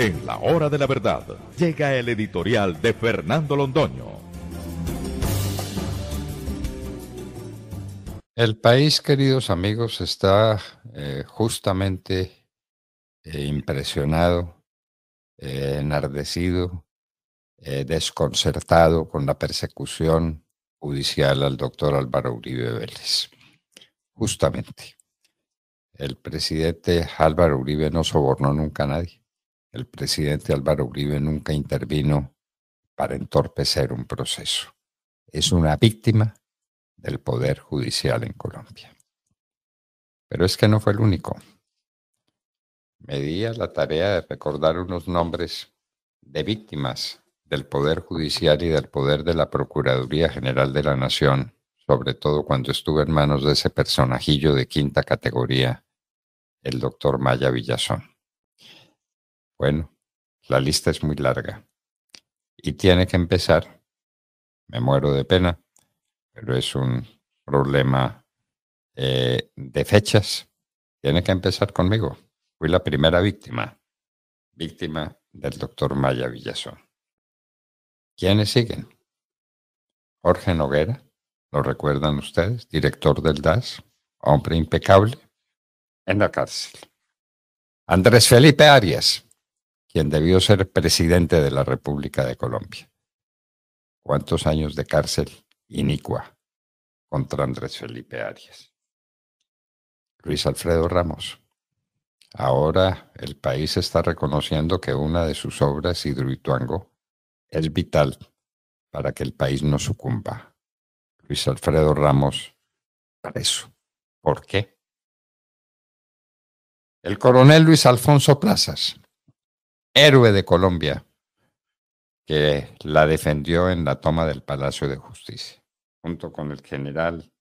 En la hora de la verdad llega el editorial de Fernando Londoño. El país, queridos amigos, está eh, justamente eh, impresionado, eh, enardecido, desconcertado con la persecución judicial al doctor Álvaro Uribe Vélez. Justamente. El presidente Álvaro Uribe no sobornó nunca a nadie el presidente Álvaro Uribe nunca intervino para entorpecer un proceso. Es una víctima del Poder Judicial en Colombia. Pero es que no fue el único. Me di a la tarea de recordar unos nombres de víctimas del Poder Judicial y del Poder de la Procuraduría General de la Nación, sobre todo cuando estuve en manos de ese personajillo de quinta categoría, el doctor Maya Villazón. Bueno, la lista es muy larga y tiene que empezar, me muero de pena, pero es un problema eh, de fechas, tiene que empezar conmigo. Fui la primera víctima, víctima del doctor Maya Villazón. ¿Quiénes siguen? Jorge Noguera, lo recuerdan ustedes, director del DAS, hombre impecable, en la cárcel. Andrés Felipe Arias, quien debió ser presidente de la República de Colombia. ¿Cuántos años de cárcel inicua contra Andrés Felipe Arias? Luis Alfredo Ramos. Ahora el país está reconociendo que una de sus obras, Hidroituango, es vital para que el país no sucumba. Luis Alfredo Ramos, eso. ¿Por qué? El coronel Luis Alfonso Plazas, héroe de Colombia, que la defendió en la toma del Palacio de Justicia, junto con el general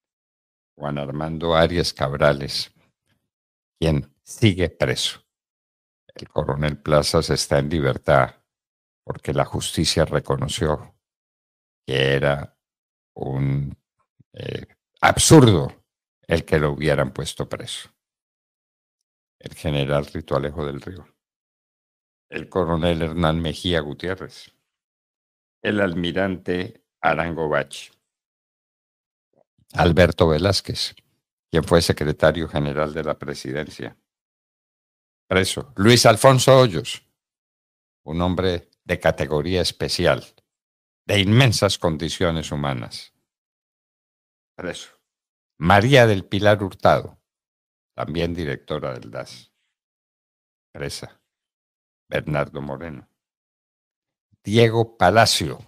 Juan Armando Arias Cabrales, quien sigue preso. El coronel Plazas está en libertad porque la justicia reconoció que era un eh, absurdo el que lo hubieran puesto preso. El general Ritualejo del Río el coronel Hernán Mejía Gutiérrez, el almirante Arango Bach, Alberto Velázquez, quien fue secretario general de la presidencia. Preso. Luis Alfonso Hoyos, un hombre de categoría especial, de inmensas condiciones humanas. Preso. María del Pilar Hurtado, también directora del DAS. Presa. Bernardo Moreno. Diego Palacio,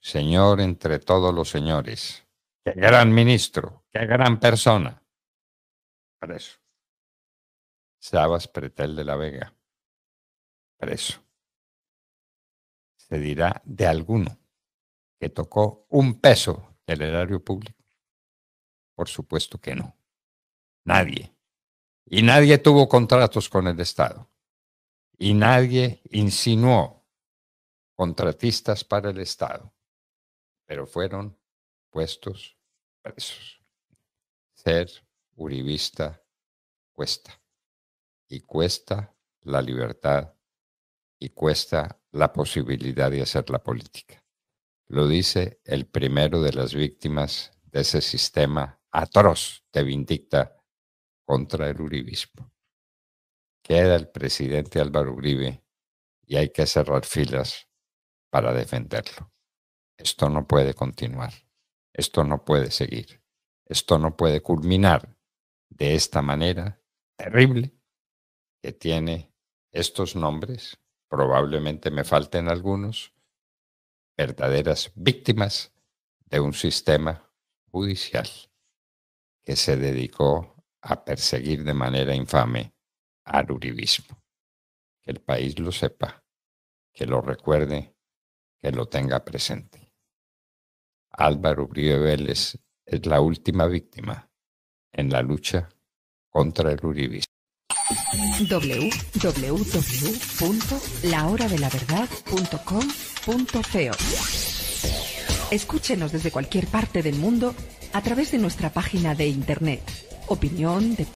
señor entre todos los señores. Qué gran ministro, qué gran persona. Preso. Sabas Pretel de la Vega. Preso. Se dirá de alguno que tocó un peso del erario público. Por supuesto que no. Nadie. Y nadie tuvo contratos con el Estado y nadie insinuó contratistas para el Estado, pero fueron puestos presos. Ser uribista cuesta, y cuesta la libertad, y cuesta la posibilidad de hacer la política. Lo dice el primero de las víctimas de ese sistema atroz de vindicta contra el uribismo. Queda el presidente Álvaro Uribe y hay que cerrar filas para defenderlo. Esto no puede continuar. Esto no puede seguir. Esto no puede culminar de esta manera terrible que tiene estos nombres, probablemente me falten algunos, verdaderas víctimas de un sistema judicial que se dedicó a perseguir de manera infame al uribismo. Que el país lo sepa, que lo recuerde, que lo tenga presente. Álvaro Uribe Vélez es la última víctima en la lucha contra el uribismo. www.lahoradelaverdad.com.co Escúchenos desde cualquier parte del mundo a través de nuestra página de internet. Opinión de